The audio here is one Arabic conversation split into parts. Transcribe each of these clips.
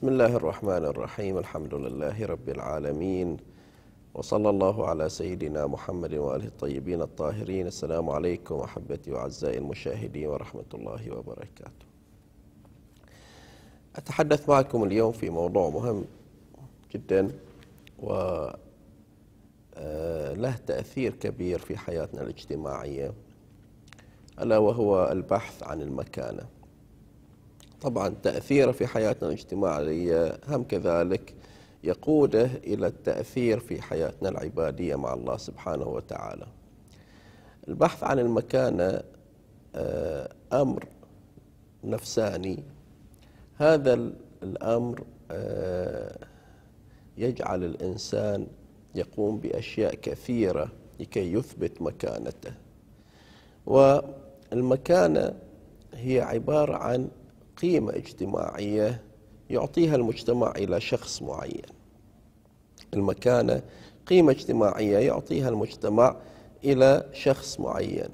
بسم الله الرحمن الرحيم الحمد لله رب العالمين وصلى الله على سيدنا محمد وآله الطيبين الطاهرين السلام عليكم أحبتي وأعزائي المشاهدين ورحمة الله وبركاته أتحدث معكم اليوم في موضوع مهم جدا وله آه، تأثير كبير في حياتنا الاجتماعية ألا وهو البحث عن المكانة طبعا تأثيره في حياتنا الاجتماعية هم كذلك يقوده إلى التأثير في حياتنا العبادية مع الله سبحانه وتعالى البحث عن المكانة آه، أمر نفساني هذا الأمر آه، يجعل الإنسان يقوم بأشياء كثيرة لكي يثبت مكانته والمكانة هي عبارة عن قيمة اجتماعية يعطيها المجتمع إلى شخص معين المكانة قيمة اجتماعية يعطيها المجتمع إلى شخص معين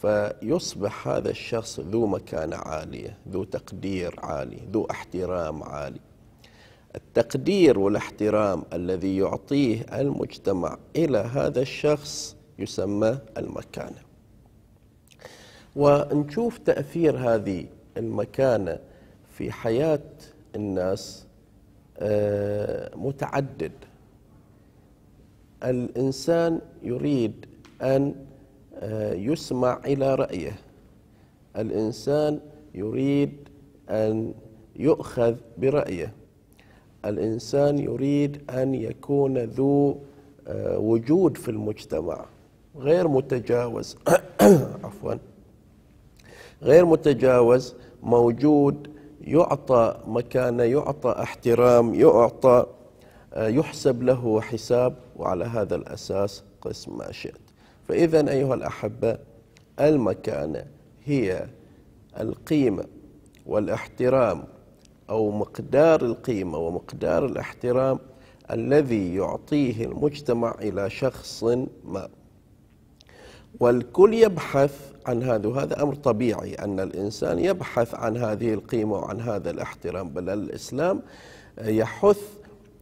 فيصبح هذا الشخص ذو مكانة عالية ذو تقدير عالي ذو احترام عالي التقدير والاحترام الذي يعطيه المجتمع إلى هذا الشخص يسمى المكانة ونشوف تأثير هذه المكانة في حياة الناس آه، متعدد الإنسان يريد أن آه، يسمع إلى رأيه الإنسان يريد أن يؤخذ برأيه الإنسان يريد أن يكون ذو آه، وجود في المجتمع غير متجاوز عفواً غير متجاوز موجود يعطى مكانة يعطى احترام يعطى آه، يحسب له حساب وعلى هذا الأساس قسم ما شئت فإذا أيها الأحبة المكانة هي القيمة والاحترام أو مقدار القيمة ومقدار الاحترام الذي يعطيه المجتمع إلى شخص ما والكل يبحث عن هذا وهذا أمر طبيعي أن الإنسان يبحث عن هذه القيمة وعن هذا الاحترام بل الإسلام يحث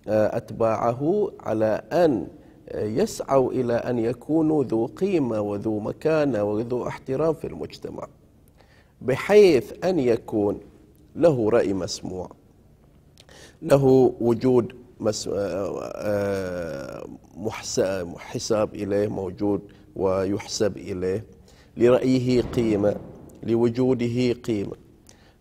أتباعه على أن يسعوا إلى أن يكونوا ذو قيمة وذو مكانة وذو احترام في المجتمع بحيث أن يكون له رأي مسموع له وجود محساب آه، آه، إليه موجود ويحسب إليه لرأيه قيمة لوجوده قيمة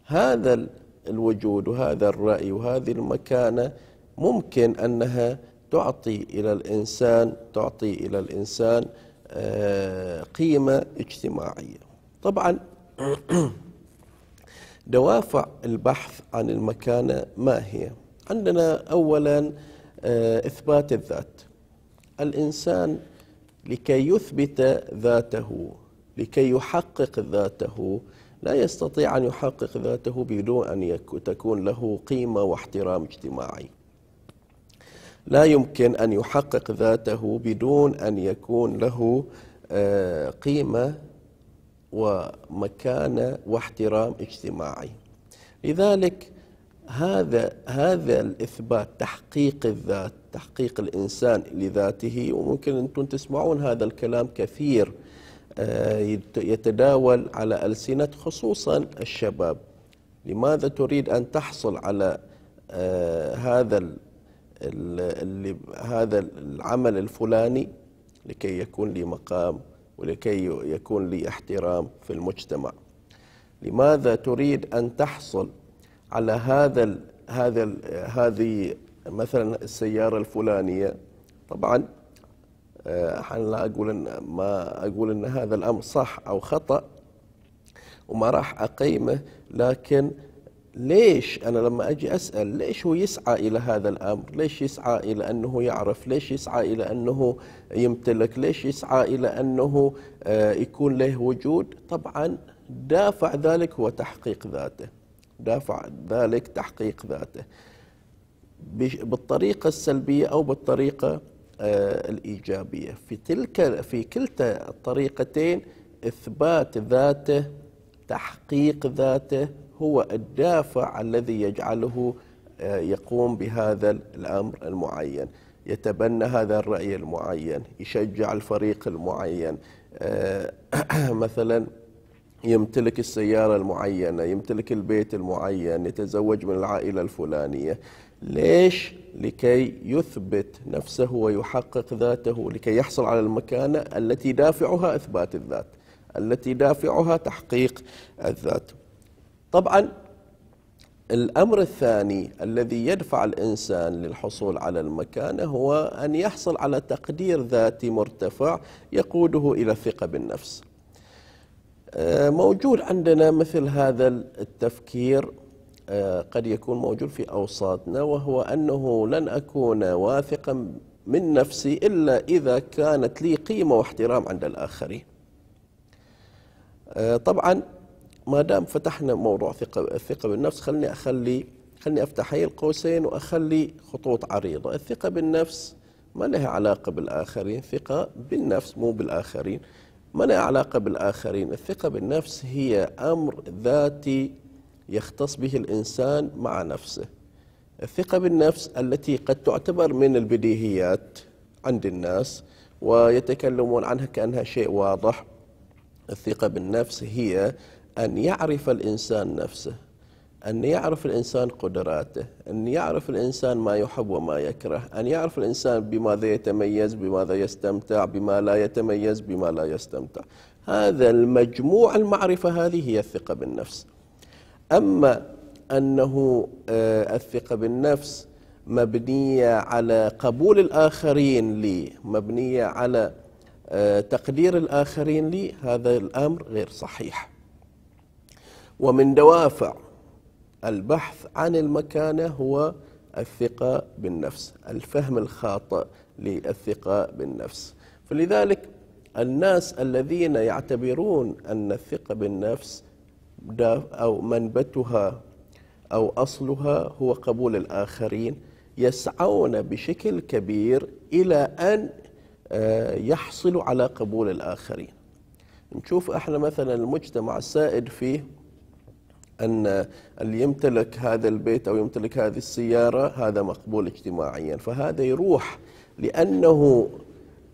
هذا الوجود وهذا الرأي وهذه المكانة ممكن أنها تعطي إلى الإنسان تعطي إلى الإنسان آه، قيمة اجتماعية طبعا دوافع البحث عن المكانة ما هي عندنا أولا آه، إثبات الذات الإنسان لكي يثبت ذاته لكي يحقق ذاته لا يستطيع أن يحقق ذاته بدون أن تكون له قيمة واحترام اجتماعي لا يمكن أن يحقق ذاته بدون أن يكون له آه، قيمة ومكانة واحترام اجتماعي لذلك هذا هذا الاثبات تحقيق الذات تحقيق الانسان لذاته وممكن انتم تسمعون هذا الكلام كثير آه، يتداول على السنه خصوصا الشباب لماذا تريد ان تحصل على آه، هذا اللي هذا العمل الفلاني لكي يكون لي مقام ولكي يكون لي احترام في المجتمع لماذا تريد ان تحصل على هذا ال هذا ال هذه مثلا السيارة الفلانية طبعا آه، احنا لا أقول إن ما أقول أن هذا الأمر صح أو خطأ وما راح أقيمه لكن ليش أنا لما أجي أسأل ليش هو يسعى إلى هذا الأمر ليش يسعى إلى أنه يعرف ليش يسعى إلى أنه يمتلك ليش يسعى إلى أنه آه، يكون له وجود طبعا دافع ذلك هو تحقيق ذاته دافع ذلك تحقيق ذاته بالطريقة السلبية أو بالطريقة آه، الإيجابية في تلك في كلتا الطريقتين إثبات ذاته تحقيق ذاته هو الدافع الذي يجعله آه، يقوم بهذا الأمر المعين يتبنى هذا الرأي المعين يشجع الفريق المعين آه، مثلا يمتلك السيارة المعينة يمتلك البيت المعين يتزوج من العائلة الفلانية ليش؟ لكي يثبت نفسه ويحقق ذاته لكي يحصل على المكانة التي دافعها إثبات الذات التي دافعها تحقيق الذات طبعا الأمر الثاني الذي يدفع الإنسان للحصول على المكانة هو أن يحصل على تقدير ذاتي مرتفع يقوده إلى الثقة بالنفس آه، موجود عندنا مثل هذا التفكير آه، قد يكون موجود في أوساطنا وهو أنه لن أكون واثقا من نفسي إلا إذا كانت لي قيمة واحترام عند الآخرين آه، طبعا ما دام فتحنا موضوع ثقة الثقة بالنفس خلني أخلي خلني أفتح هاي القوسين وأخلي خطوط عريضة الثقة بالنفس ما لها علاقة بالآخرين ثقة بالنفس مو بالآخرين ما لها علاقة بالآخرين الثقة بالنفس هي أمر ذاتي يختص به الإنسان مع نفسه الثقة بالنفس التي قد تعتبر من البديهيات عند الناس ويتكلمون عنها كأنها شيء واضح الثقة بالنفس هي أن يعرف الإنسان نفسه أن يعرف الإنسان قدراته أن يعرف الإنسان ما يحب وما يكره أن يعرف الإنسان بماذا يتميز بماذا يستمتع بما لا يتميز بما لا يستمتع هذا المجموع المعرفة هذه هي الثقة بالنفس أما أنه آه، الثقة بالنفس مبنية على قبول الآخرين لي مبنية على آه، تقدير الآخرين لي هذا الأمر غير صحيح ومن دوافع البحث عن المكانة هو الثقة بالنفس الفهم الخاطئ للثقة بالنفس فلذلك الناس الذين يعتبرون أن الثقة بالنفس أو منبتها أو أصلها هو قبول الآخرين يسعون بشكل كبير إلى أن آه، يحصلوا على قبول الآخرين نشوف احنا مثلا المجتمع السائد فيه أن اللي يمتلك هذا البيت أو يمتلك هذه السيارة هذا مقبول اجتماعيا فهذا يروح لأنه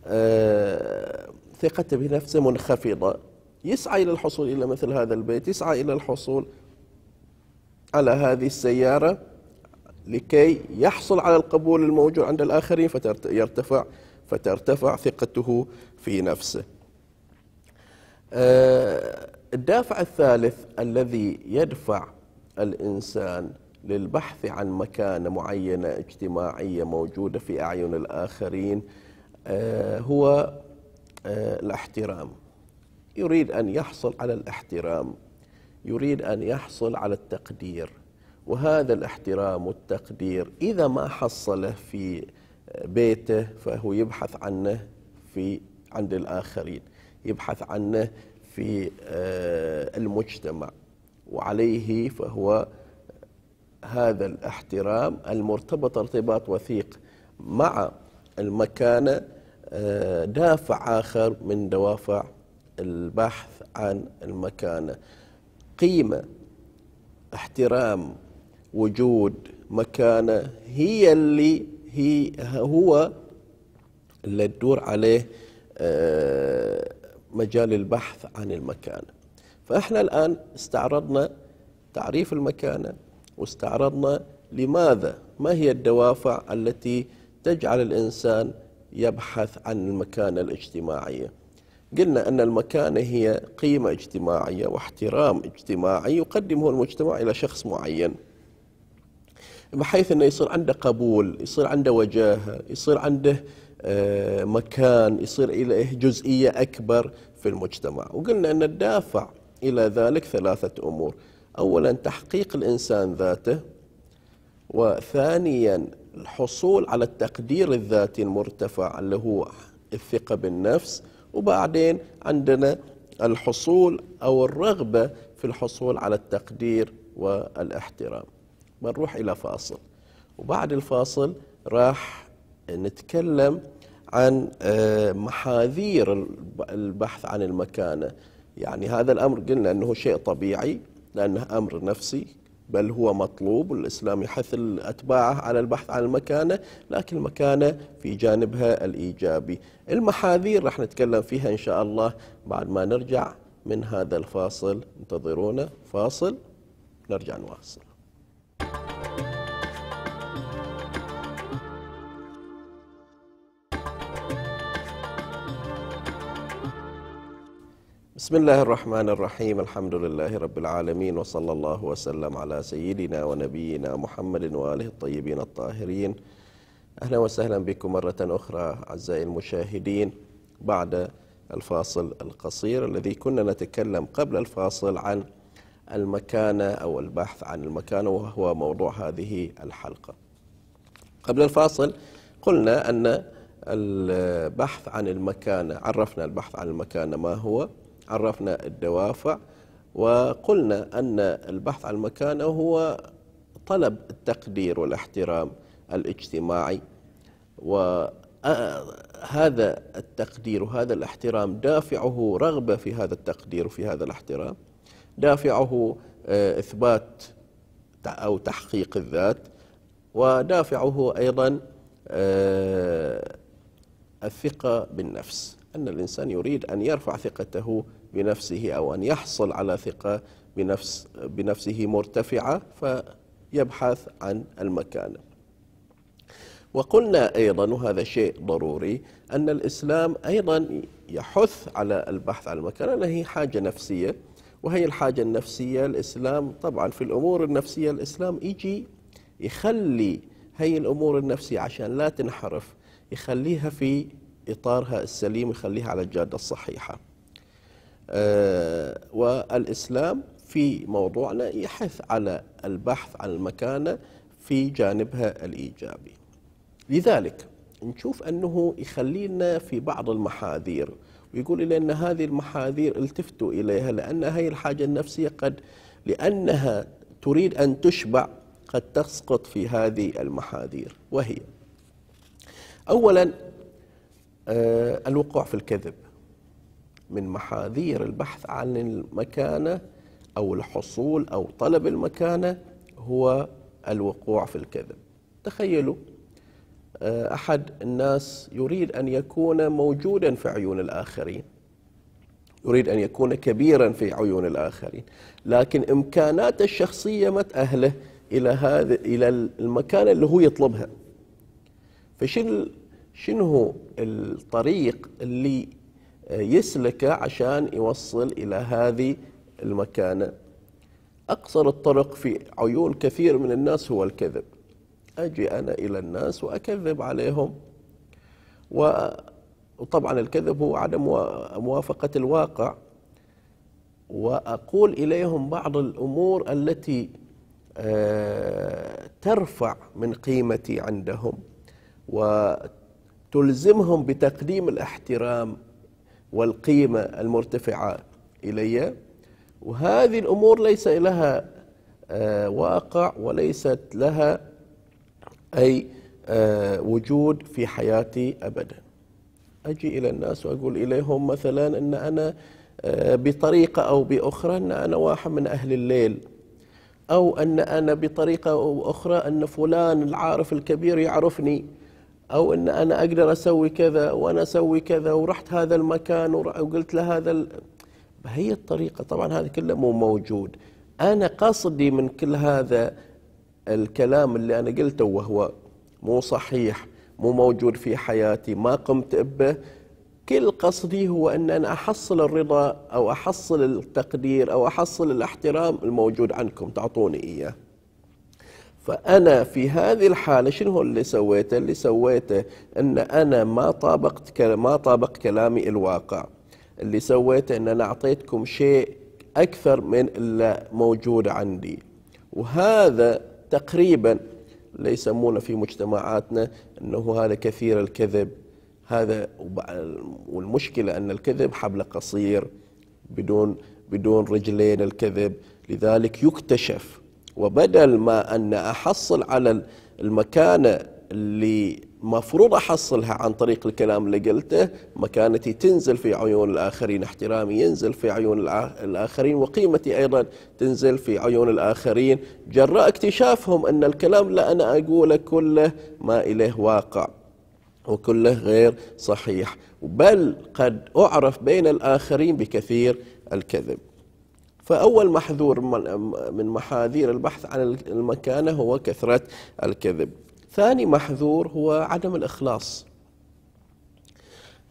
آه، ثقته بنفسه منخفضة يسعى إلى الحصول إلى مثل هذا البيت يسعى إلى الحصول على هذه السيارة لكي يحصل على القبول الموجود عند الآخرين فترتفع فترتفع ثقته في نفسه آه، الدافع الثالث الذي يدفع الإنسان للبحث عن مكانة معينة اجتماعية موجودة في أعين الآخرين آه، هو آه، الاحترام يريد أن يحصل على الاحترام يريد أن يحصل على التقدير وهذا الاحترام والتقدير إذا ما حصله في بيته فهو يبحث عنه في عند الآخرين يبحث عنه في آه، المجتمع وعليه فهو هذا الاحترام المرتبط ارتباط وثيق مع المكانه آه، دافع اخر من دوافع البحث عن المكانه قيمه احترام وجود مكانه هي اللي هي هو اللي تدور عليه آه، مجال البحث عن المكانة فإحنا الآن استعرضنا تعريف المكانة واستعرضنا لماذا ما هي الدوافع التي تجعل الإنسان يبحث عن المكانة الاجتماعية قلنا أن المكانة هي قيمة اجتماعية واحترام اجتماعي يقدمه المجتمع إلى شخص معين بحيث أنه يصير عنده قبول يصير عنده وجاهة يصير عنده آه، مكان يصير إليه جزئية أكبر في المجتمع وقلنا أن الدافع إلى ذلك ثلاثة أمور أولا تحقيق الإنسان ذاته وثانيا الحصول على التقدير الذاتي المرتفع اللي هو الثقة بالنفس وبعدين عندنا الحصول أو الرغبة في الحصول على التقدير والاحترام بنروح إلى فاصل وبعد الفاصل راح نتكلم عن آه، محاذير البحث عن المكانة يعني هذا الأمر قلنا أنه شيء طبيعي لأنه أمر نفسي بل هو مطلوب الإسلام يحث أتباعه على البحث عن المكانة لكن المكانة في جانبها الإيجابي المحاذير راح نتكلم فيها إن شاء الله بعد ما نرجع من هذا الفاصل انتظرونا فاصل نرجع نواصل بسم الله الرحمن الرحيم الحمد لله رب العالمين وصلى الله وسلم على سيدنا ونبينا محمد وآله الطيبين الطاهرين أهلا وسهلا بكم مرة أخرى أعزائي المشاهدين بعد الفاصل القصير الذي كنا نتكلم قبل الفاصل عن المكانة أو البحث عن المكانة وهو موضوع هذه الحلقة قبل الفاصل قلنا أن البحث عن المكانة عرفنا البحث عن المكانة ما هو عرفنا الدوافع وقلنا أن البحث عن مكانه هو طلب التقدير والاحترام الاجتماعي وهذا آه، التقدير وهذا الاحترام دافعه رغبة في هذا التقدير وفي هذا الاحترام دافعه آه، إثبات أو تحقيق الذات ودافعه أيضا آه، الثقة بالنفس أن الإنسان يريد أن يرفع ثقته بنفسه أو أن يحصل على ثقة بنفس بنفسه مرتفعة فيبحث عن المكانة وقلنا أيضا وهذا شيء ضروري أن الإسلام أيضا يحث على البحث عن المكانة لأنها هي حاجة نفسية وهي الحاجة النفسية الإسلام طبعا في الأمور النفسية الإسلام يجي يخلي هي الأمور النفسية عشان لا تنحرف يخليها في إطارها السليم يخليها على الجادة الصحيحة آه، والإسلام في موضوعنا يحث على البحث عن المكانة في جانبها الإيجابي لذلك نشوف أنه يخلينا في بعض المحاذير ويقول إلى أن هذه المحاذير التفتوا إليها لأن هذه الحاجة النفسية قد لأنها تريد أن تشبع قد تسقط في هذه المحاذير وهي أولا آه، الوقوع في الكذب من محاذير البحث عن المكانة أو الحصول أو طلب المكانة هو الوقوع في الكذب تخيلوا آه، أحد الناس يريد أن يكون موجودا في عيون الآخرين يريد أن يكون كبيرا في عيون الآخرين لكن إمكاناته الشخصية ما تأهله إلى هذا إلى المكان اللي هو يطلبها فشنو شنو هو الطريق اللي يسلكه عشان يوصل إلى هذه المكانة أقصر الطرق في عيون كثير من الناس هو الكذب أجي أنا إلى الناس وأكذب عليهم وطبعا الكذب هو عدم موافقة الواقع وأقول إليهم بعض الأمور التي آه، ترفع من قيمتي عندهم و تلزمهم بتقديم الاحترام والقيمة المرتفعة إلي وهذه الأمور ليس لها آه، واقع وليست لها أي آه، وجود في حياتي أبدا أجي إلى الناس وأقول إليهم مثلا أن أنا آه، بطريقة أو بأخرى أن أنا واحد من أهل الليل أو أن أنا بطريقة أو أخرى أن فلان العارف الكبير يعرفني أو أن أنا أقدر أسوي كذا وأنا أسوي كذا ورحت هذا المكان وقلت له هذا ال... بهي الطريقة طبعا هذا كله مو موجود أنا قصدي من كل هذا الكلام اللي أنا قلته وهو مو صحيح مو موجود في حياتي ما قمت به كل قصدي هو أن أنا أحصل الرضا أو أحصل التقدير أو أحصل الاحترام الموجود عنكم تعطوني إياه فأنا في هذه الحالة شنو هو اللي سويته؟ اللي سويته أن أنا ما طابقت ما طابق كلامي الواقع. اللي سويته أن أنا أعطيتكم شيء أكثر من اللي موجود عندي. وهذا تقريبا اللي يسمونه في مجتمعاتنا أنه هذا كثير الكذب. هذا والمشكلة أن الكذب حبل قصير بدون بدون رجلين الكذب لذلك يكتشف وبدل ما أن أحصل على المكانة اللي مفروض أحصلها عن طريق الكلام اللي قلته مكانتي تنزل في عيون الآخرين احترامي ينزل في عيون الآخرين وقيمتي أيضا تنزل في عيون الآخرين جراء اكتشافهم أن الكلام اللي أنا أقوله كله ما إليه واقع وكله غير صحيح بل قد أعرف بين الآخرين بكثير الكذب فأول محذور من محاذير البحث عن المكانة هو كثرة الكذب ثاني محذور هو عدم الإخلاص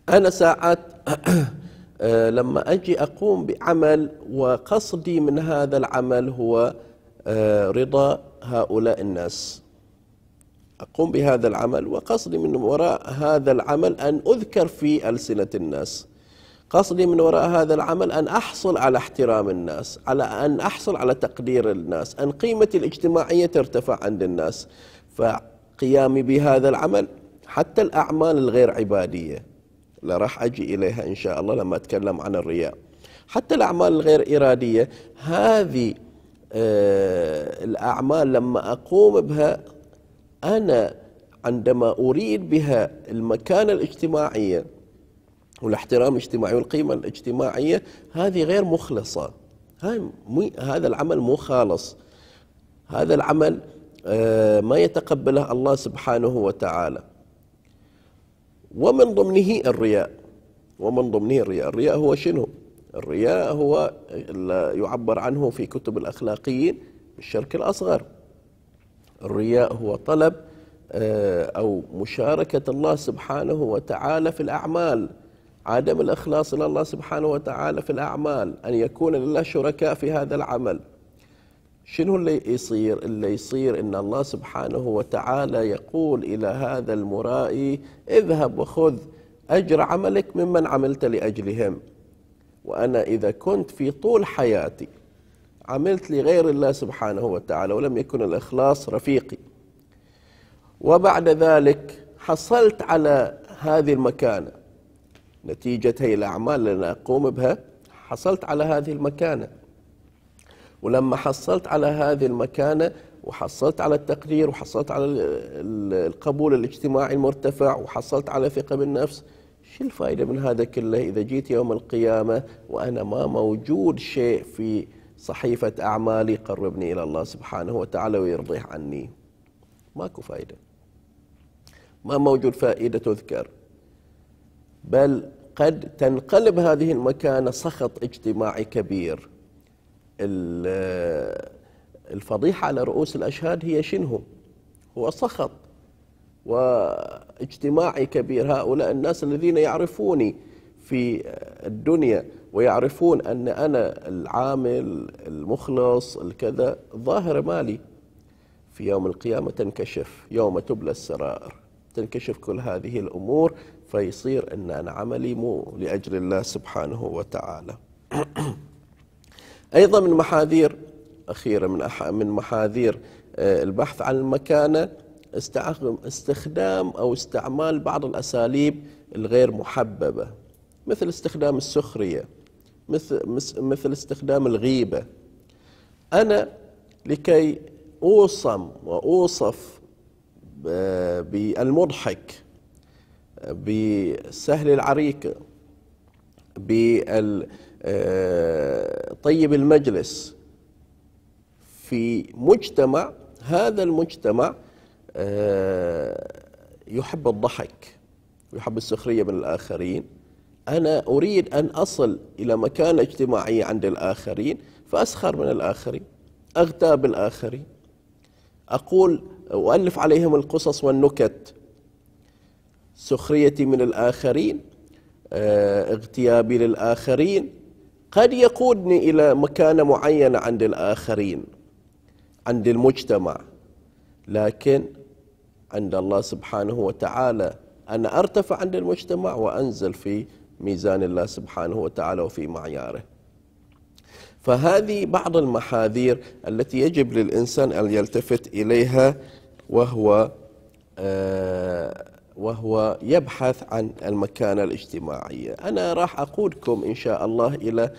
أنا ساعات آه، لما أجي أقوم بعمل وقصدي من هذا العمل هو آه، رضا هؤلاء الناس أقوم بهذا العمل وقصدي من وراء هذا العمل أن أذكر في ألسنة الناس قصدي من وراء هذا العمل أن أحصل على احترام الناس على أن أحصل على تقدير الناس أن قيمتي الاجتماعية ترتفع عند الناس فقيامي بهذا العمل حتى الأعمال الغير عبادية لا راح أجي إليها إن شاء الله لما أتكلم عن الرياء حتى الأعمال الغير إرادية هذه آه، الأعمال لما أقوم بها أنا عندما أريد بها المكانة الاجتماعية والاحترام الاجتماعي والقيمة الاجتماعية هذه غير مخلصة هذا العمل مو خالص هذا العمل آه، ما يتقبله الله سبحانه وتعالى ومن ضمنه الرياء ومن ضمنه الرياء الرياء هو شنو الرياء هو يعبر عنه في كتب الأخلاقيين بالشرك الأصغر الرياء هو طلب آه، أو مشاركة الله سبحانه وتعالى في الأعمال عدم الإخلاص إلى الله سبحانه وتعالى في الأعمال أن يكون لله شركاء في هذا العمل شنو اللي يصير اللي يصير إن الله سبحانه وتعالى يقول إلى هذا المرائي اذهب وخذ أجر عملك ممن عملت لأجلهم وأنا إذا كنت في طول حياتي عملت لغير الله سبحانه وتعالى ولم يكن الإخلاص رفيقي وبعد ذلك حصلت على هذه المكانه نتيجة هي الأعمال اللي أنا أقوم بها حصلت على هذه المكانة ولما حصلت على هذه المكانة وحصلت على التقرير وحصلت على القبول الاجتماعي المرتفع وحصلت على ثقة بالنفس شو الفائدة من هذا كله إذا جيت يوم القيامة وأنا ما موجود شيء في صحيفة أعمالي يقربني إلى الله سبحانه وتعالى ويرضيه عني ماكو فائدة ما موجود فائدة تذكر بل قد تنقلب هذه المكانة سخط اجتماعي كبير الفضيحة على رؤوس الأشهاد هي شنو هو سخط واجتماعي كبير هؤلاء الناس الذين يعرفوني في الدنيا ويعرفون أن أنا العامل المخلص الكذا ظاهر مالي في يوم القيامة تنكشف يوم تبلى السرائر تنكشف كل هذه الأمور فيصير أن أنا عملي مو لأجل الله سبحانه وتعالى أيضا من محاذير أخيرة من من محاذير آه، البحث عن المكانة استخدام أو استعمال بعض الأساليب الغير محببة مثل استخدام السخرية مثل, مثل استخدام الغيبة أنا لكي أوصم وأوصف آه، بالمضحك بسهل العريك بطيب آه، المجلس في مجتمع هذا المجتمع آه، يحب الضحك يحب السخرية من الآخرين أنا أريد أن أصل إلى مكانة اجتماعية عند الآخرين فأسخر من الآخرين أغتاب الآخرين أقول وألف عليهم القصص والنكت سخريتي من الآخرين آه، اغتيابي للآخرين قد يقودني إلى مكانة معينة عند الآخرين عند المجتمع لكن عند الله سبحانه وتعالى أنا أرتفع عند المجتمع وأنزل في ميزان الله سبحانه وتعالى وفي معياره فهذه بعض المحاذير التي يجب للإنسان أن يلتفت إليها وهو آه وهو يبحث عن المكانة الاجتماعية أنا راح أقودكم إن شاء الله إلى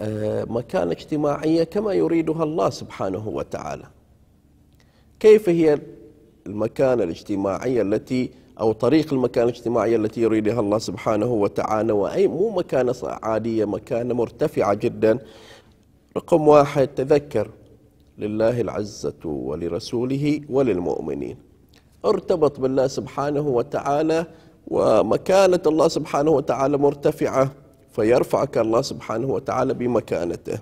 آه، مكانة اجتماعية كما يريدها الله سبحانه وتعالى كيف هي المكانة الاجتماعية التي أو طريق المكانة الاجتماعية التي يريدها الله سبحانه وتعالى وأي مو مكانة عادية مكانة مرتفعة جدا رقم واحد تذكر لله العزة ولرسوله وللمؤمنين ارتبط بالله سبحانه وتعالى ومكانة الله سبحانه وتعالى مرتفعة فيرفعك الله سبحانه وتعالى بمكانته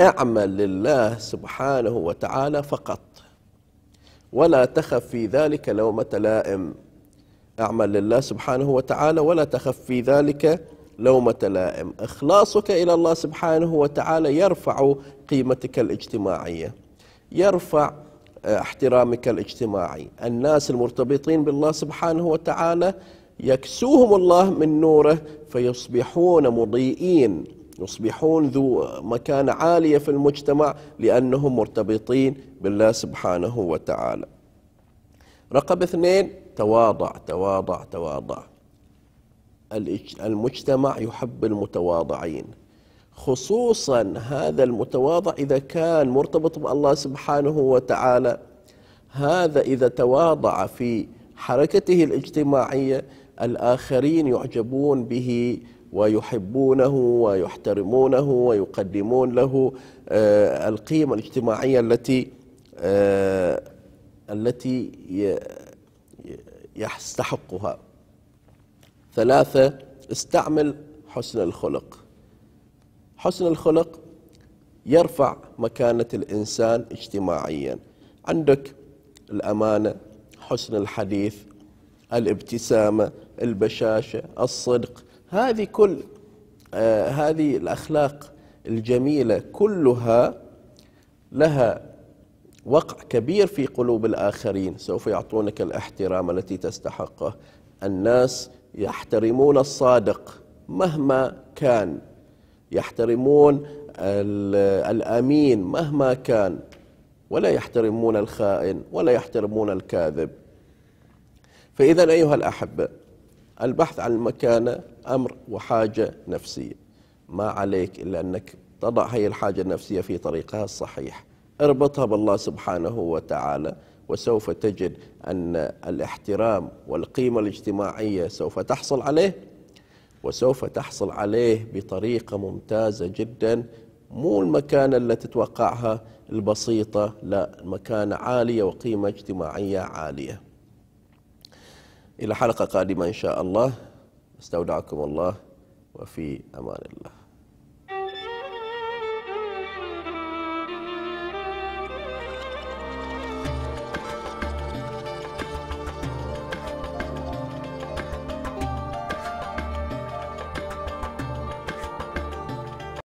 اعمل لله سبحانه وتعالى فقط ولا تخف في ذلك لومة لائم اعمل لله سبحانه وتعالى ولا تخف في ذلك لومة لائم إخلاصك إلى الله سبحانه وتعالى يرفع قيمتك الاجتماعية يرفع احترامك الاجتماعي الناس المرتبطين بالله سبحانه وتعالى يكسوهم الله من نوره فيصبحون مضيئين يصبحون ذو مكانة عالية في المجتمع لأنهم مرتبطين بالله سبحانه وتعالى رقم اثنين تواضع تواضع تواضع المجتمع يحب المتواضعين خصوصا هذا المتواضع إذا كان مرتبط بالله سبحانه وتعالى هذا إذا تواضع في حركته الاجتماعية الآخرين يعجبون به ويحبونه ويحترمونه ويقدمون له آه، القيمة الاجتماعية التي آه، التي يستحقها ثلاثة استعمل حسن الخلق حسن الخلق يرفع مكانة الإنسان اجتماعيا عندك الأمانة حسن الحديث الابتسامة البشاشة الصدق هذه كل آه هذه الأخلاق الجميلة كلها لها وقع كبير في قلوب الآخرين سوف يعطونك الاحترام التي تستحقه الناس يحترمون الصادق مهما كان يحترمون الامين مهما كان ولا يحترمون الخائن ولا يحترمون الكاذب فاذا ايها الاحبه البحث عن المكانه امر وحاجه نفسيه ما عليك الا انك تضع هي الحاجه النفسيه في طريقها الصحيح اربطها بالله سبحانه وتعالى وسوف تجد ان الاحترام والقيمه الاجتماعيه سوف تحصل عليه وسوف تحصل عليه بطريقة ممتازة جدا مو المكانة التي تتوقعها البسيطة لا مكانة عالية وقيمة اجتماعية عالية إلى حلقة قادمة إن شاء الله استودعكم الله وفي أمان الله